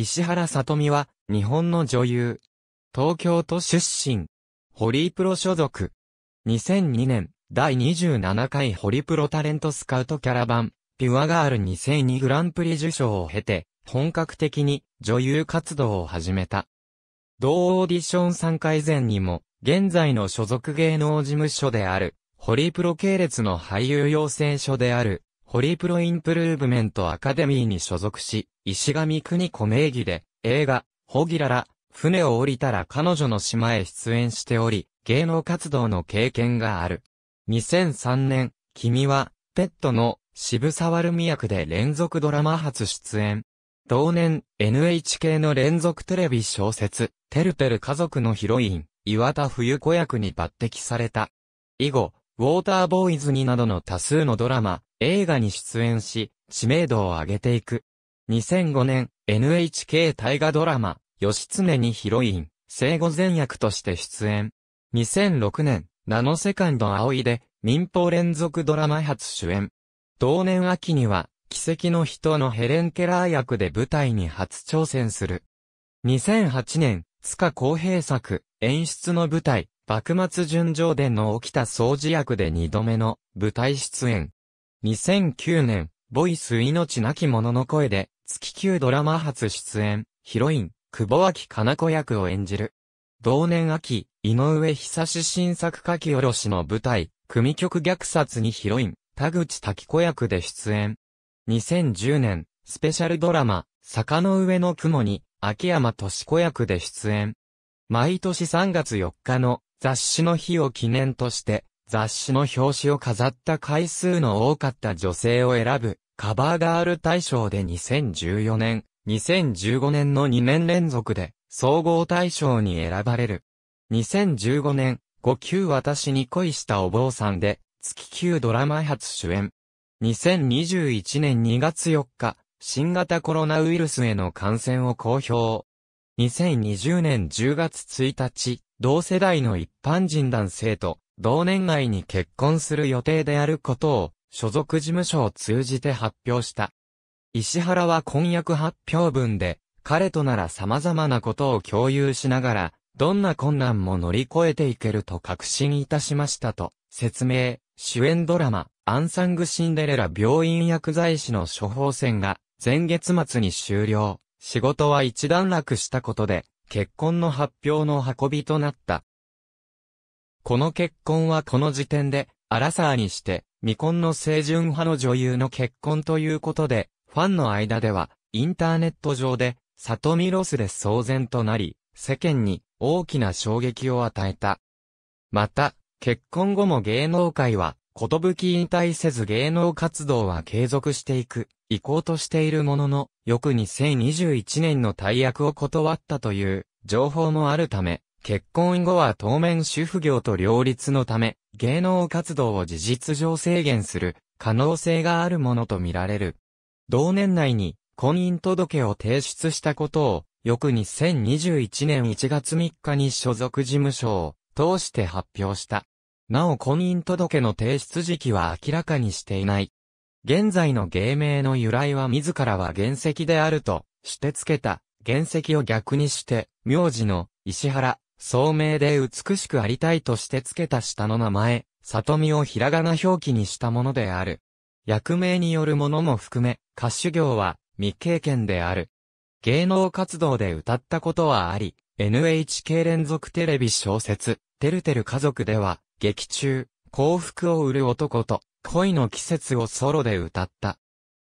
石原さとみは、日本の女優。東京都出身。ホリプロ所属。2002年、第27回ホリプロタレントスカウトキャラバン、ピュアガール2002グランプリ受賞を経て、本格的に女優活動を始めた。同オーディション3回前にも、現在の所属芸能事務所である、ホリプロ系列の俳優養成所である、ホリプロインプルーブメントアカデミーに所属し、石上邦子名義で、映画、ホギララ、船を降りたら彼女の島へ出演しており、芸能活動の経験がある。2003年、君は、ペットの渋沢るみ役で連続ドラマ初出演。同年、NHK の連続テレビ小説、てるてる家族のヒロイン、岩田冬子役に抜擢された。以後、ウォーターボーイズになどの多数のドラマ、映画に出演し、知名度を上げていく。2005年、NHK 大河ドラマ、吉常にヒロイン、生後前役として出演。2006年、ナノセカンド葵で、民放連続ドラマ初主演。同年秋には、奇跡の人のヘレン・ケラー役で舞台に初挑戦する。2008年、塚公平作、演出の舞台、幕末純情伝の沖田総司役で2度目の舞台出演。2009年、ボイス命なき者の声で、月級ドラマ初出演、ヒロイン、久保明かな子役を演じる。同年秋、井上久志新作書き下ろしの舞台、組曲虐殺にヒロイン、田口滝子役で出演。2010年、スペシャルドラマ、坂の上の雲に、秋山敏子役で出演。毎年3月4日の雑誌の日を記念として、雑誌の表紙を飾った回数の多かった女性を選ぶ、カバーガール大賞で2014年、2015年の2年連続で、総合大賞に選ばれる。2015年、5級私に恋したお坊さんで、月級ドラマ初主演。2021年2月4日、新型コロナウイルスへの感染を公表。2020年10月1日、同世代の一般人男性と同年内に結婚する予定であることを、所属事務所を通じて発表した。石原は婚約発表文で、彼となら様々なことを共有しながら、どんな困難も乗り越えていけると確信いたしましたと、説明、主演ドラマ、アンサングシンデレラ病院薬剤師の処方箋が、前月末に終了、仕事は一段落したことで、結婚の発表の運びとなった。この結婚はこの時点で、アラサーにして、未婚の清純派の女優の結婚ということで、ファンの間では、インターネット上で、里見ロスで騒然となり、世間に大きな衝撃を与えた。また、結婚後も芸能界は、ことぶき引退せず芸能活動は継続していく、こうとしているものの、翌2021年の大役を断ったという、情報もあるため、結婚後は当面主婦業と両立のため、芸能活動を事実上制限する可能性があるものとみられる。同年内に婚姻届を提出したことを、翌2021年1月3日に所属事務所を通して発表した。なお婚姻届の提出時期は明らかにしていない。現在の芸名の由来は自らは原石であるとしてつけた、原石を逆にして、名字の石原聡明で美しくありたいとして付けた下の名前、里見をひらがな表記にしたものである。役名によるものも含め、歌手業は未経験である。芸能活動で歌ったことはあり、NHK 連続テレビ小説、てるてる家族では、劇中、幸福を売る男と、恋の季節をソロで歌った。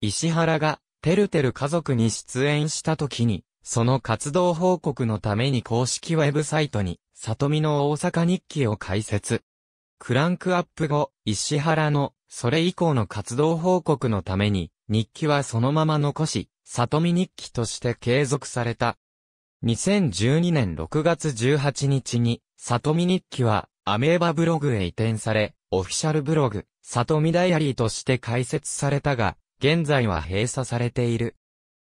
石原が、てるてる家族に出演した時に、その活動報告のために公式ウェブサイトに、里見の大阪日記を開設。クランクアップ後、石原の、それ以降の活動報告のために、日記はそのまま残し、里見日記として継続された。2012年6月18日に、里見日記は、アメーバブログへ移転され、オフィシャルブログ、里見ダイアリーとして開設されたが、現在は閉鎖されている。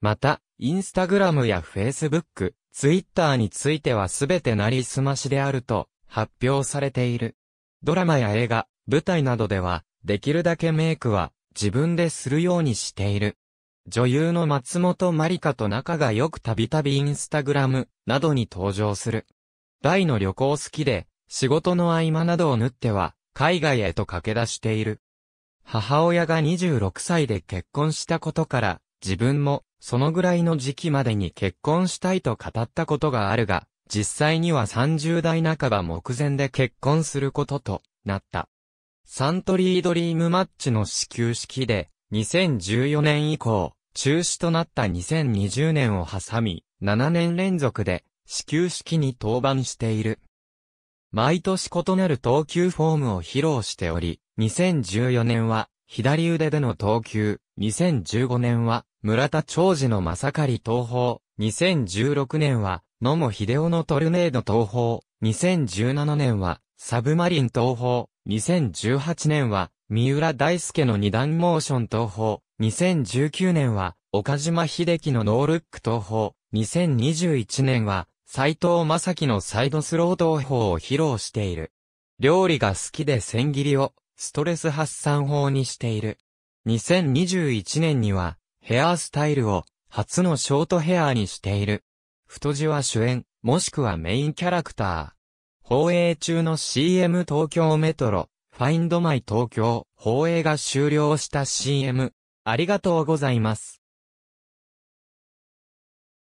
また、インスタグラムやフェイスブック、ツイッターについてはすべてなりすましであると発表されている。ドラマや映画、舞台などでは、できるだけメイクは自分でするようにしている。女優の松本まりかと仲が良くたびたびインスタグラムなどに登場する。大の旅行好きで、仕事の合間などを縫っては、海外へと駆け出している。母親が26歳で結婚したことから、自分もそのぐらいの時期までに結婚したいと語ったことがあるが、実際には30代半ば目前で結婚することとなった。サントリードリームマッチの始球式で、2014年以降、中止となった2020年を挟み、7年連続で始球式に登板している。毎年異なる投球フォームを披露しており、2014年は左腕での投球、2015年は村田長治のまさかり東宝、2016年は、野茂秀夫のトルネード東宝、2017年は、サブマリン東宝、2018年は、三浦大輔の二段モーション東宝、2019年は、岡島秀樹のノールック東宝、2021年は、斎藤正樹のサイドスロー東宝を披露している。料理が好きで千切りを、ストレス発散法にしている。2021年には、ヘアースタイルを初のショートヘアにしている。太字は主演、もしくはメインキャラクター。放映中の CM 東京メトロ、ファインドマイ東京、放映が終了した CM。ありがとうございます。